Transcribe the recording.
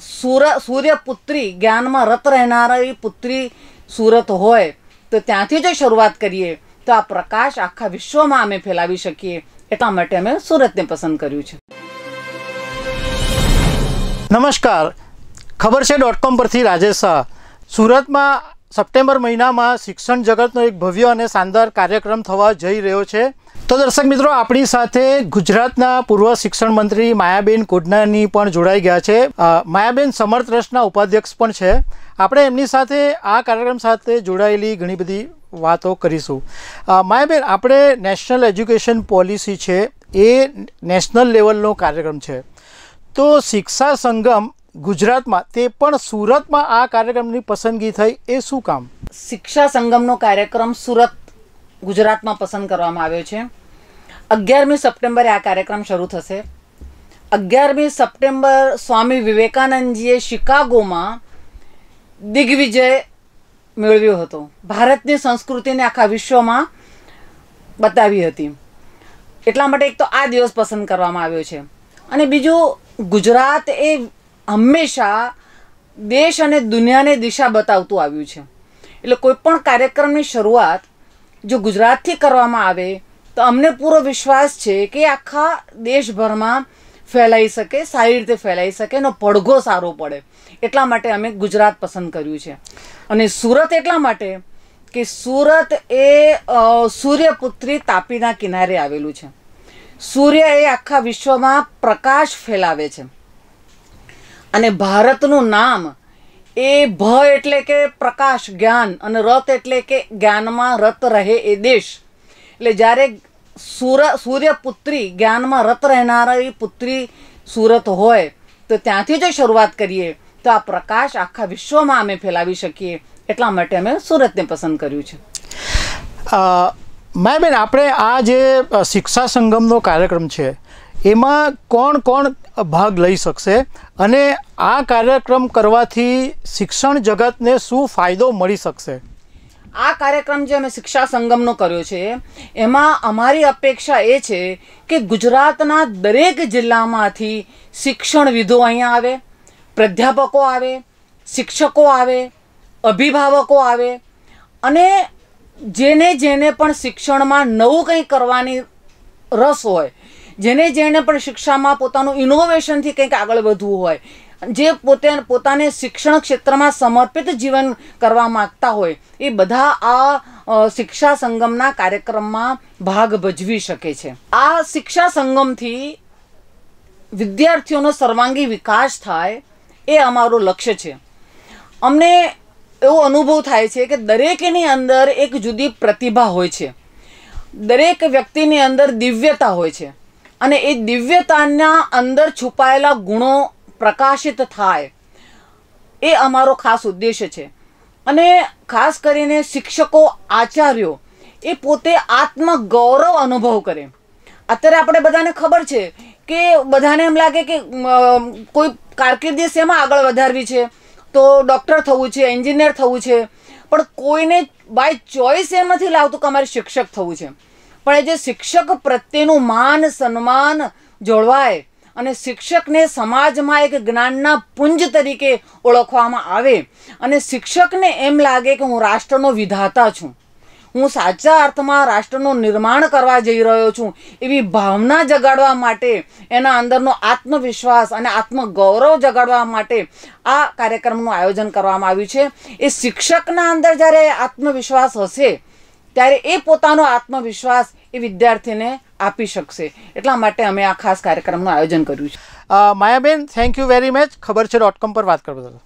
સૂર સૂર્યપુત્રી જ્ઞાનમાં રત રહેનારી પુત્રી સુરત હોય તો ત્યાંથી જો શરૂઆત કરીએ તો આ પ્રકાશ આખા વિશ્વમાં અમે ફેલાવી શકીએ એટલા માટે અમે સુરતને પસંદ કર્યું છે નમસ્કાર ખબર છે ડોટ કોમ પરથી રાજેશ શાહ સુરતમાં સપ્ટેમ્બર મહિનામાં શિક્ષણ જગતનો એક ભવ્ય અને શાનદાર કાર્યક્રમ થવા જઈ રહ્યો છે તો દર્શક મિત્રો આપણી સાથે ગુજરાતના પૂર્વ શિક્ષણ મંત્રી માયાબેન કોડનાની પણ જોડાઈ ગયા છે માયાબેન સમર ટ્રસ્ટના ઉપાધ્યક્ષ પણ છે આપણે એમની સાથે આ કાર્યક્રમ સાથે જોડાયેલી ઘણી બધી વાતો કરીશું માયાબેન આપણે નેશનલ એજ્યુકેશન પોલિસી છે એ નેશનલ લેવલનો કાર્યક્રમ છે તો શિક્ષા સંગમ ગુજરાતમાં તે પણ સુરતમાં આ કાર્યક્રમની પસંદગી થઈ એ શું કામ શિક્ષા સંગમનો કાર્યક્રમ સુરત ગુજરાતમાં પસંદ કરવામાં આવ્યો છે અગિયારમી સપ્ટેમ્બરે આ કાર્યક્રમ શરૂ થશે અગિયારમી સપ્ટેમ્બર સ્વામી વિવેકાનંદજીએ શિકાગોમાં દિગ્વિજય મેળવ્યો હતો ભારતની સંસ્કૃતિને આખા વિશ્વમાં બતાવી હતી એટલા માટે એક તો આ દિવસ પસંદ કરવામાં આવ્યો છે અને બીજું ગુજરાત એ હંમેશા દેશ અને દુનિયાને દિશા બતાવતું આવ્યું છે એટલે કોઈપણ કાર્યક્રમની શરૂઆત જો ગુજરાતથી કરવામાં આવે તો અમને પૂરો વિશ્વાસ છે કે આખા દેશભરમાં ફેલાઈ શકે સારી રીતે ફેલાઈ શકે એનો પડઘો સારો પડે એટલા માટે અમે ગુજરાત પસંદ કર્યું છે અને સુરત એટલા માટે કે સુરત એ સૂર્યપુત્રી તાપીના કિનારે આવેલું છે સૂર્ય એ આખા વિશ્વમાં પ્રકાશ ફેલાવે છે અને ભારતનું નામ એ ભ એટલે કે પ્રકાશ જ્ઞાન અને રત એટલે કે જ્ઞાનમાં રત રહે એ દેશ એટલે જ્યારે સૂર સૂર્યપુત્રી જ્ઞાનમાં રત રહેનારી પુત્રી સુરત હોય તો ત્યાંથી જો શરૂઆત કરીએ તો આ પ્રકાશ આખા વિશ્વમાં અમે ફેલાવી શકીએ એટલા માટે અમે સુરતને પસંદ કર્યું છે મેમ આપણે આ જે શિક્ષા સંગમનો કાર્યક્રમ છે એમાં કોણ કોણ ભાગ લઈ શકશે અને આ કાર્યક્રમ કરવાથી શિક્ષણ જગતને શું ફાયદો મળી શકશે આ કાર્યક્રમ જે અમે શિક્ષા સંગમનો કર્યો છે એમાં અમારી અપેક્ષા એ છે કે ગુજરાતના દરેક જિલ્લામાંથી શિક્ષણવિદો અહીંયા આવે પ્રાધ્યાપકો આવે શિક્ષકો આવે અભિભાવકો આવે અને જેને જેને પણ શિક્ષણમાં નવું કંઈ કરવાની રસ હોય જેને જેને પણ શિક્ષામાં પોતાનું ઇનોવેશનથી કંઈક આગળ વધવું હોય જે પોતે પોતાને શિક્ષણ ક્ષેત્રમાં સમર્પિત જીવન કરવા માગતા હોય એ બધા આ શિક્ષા સંગમના કાર્યક્રમમાં ભાગ ભજવી શકે છે આ શિક્ષા સંગમથી વિદ્યાર્થીઓનો સર્વાંગી વિકાસ થાય એ અમારું લક્ષ્ય છે અમને એવો અનુભવ થાય છે કે દરેકની અંદર એક જુદી પ્રતિભા હોય છે દરેક વ્યક્તિની અંદર દિવ્યતા હોય છે અને એ દિવ્યતાના અંદર છુપાયેલા ગુણો પ્રકાશિત થાય એ અમારો ખાસ ઉદ્દેશ છે અને ખાસ કરીને શિક્ષકો આચાર્યો એ પોતે આત્મગૌરવ અનુભવ કરે અત્યારે આપણે બધાને ખબર છે કે બધાને એમ લાગે કે કોઈ કારકિર્દી શેમાં આગળ વધારવી છે તો ડૉક્ટર થવું છે એન્જિનિયર થવું છે પણ કોઈને બાય ચોઈસ એ નથી લાવતું કે અમારે શિક્ષક થવું છે પણ એ જે શિક્ષક પ્રત્યેનું માન સન્માન જોળવાય અને શિક્ષકને સમાજમાં એક જ્ઞાનના પુંજ તરીકે ઓળખવામાં આવે અને શિક્ષકને એમ લાગે કે હું રાષ્ટ્રનો વિધાતા છું હું સાચા અર્થમાં રાષ્ટ્રનું નિર્માણ કરવા જઈ રહ્યો છું એવી ભાવના જગાડવા માટે એના અંદરનો આત્મવિશ્વાસ અને આત્મગૌરવ જગાડવા માટે આ કાર્યક્રમનું આયોજન કરવામાં આવ્યું છે એ શિક્ષકના અંદર જ્યારે આત્મવિશ્વાસ હશે ત્યારે એ પોતાનો આત્મવિશ્વાસ એ વિદ્યાર્થીને આપી શકશે એટલા માટે અમે આ ખાસ કાર્યક્રમનું આયોજન કર્યું છે Mayaben thank you very much ખબર છે ડોટ કોમ પર વાત કરવા બદલ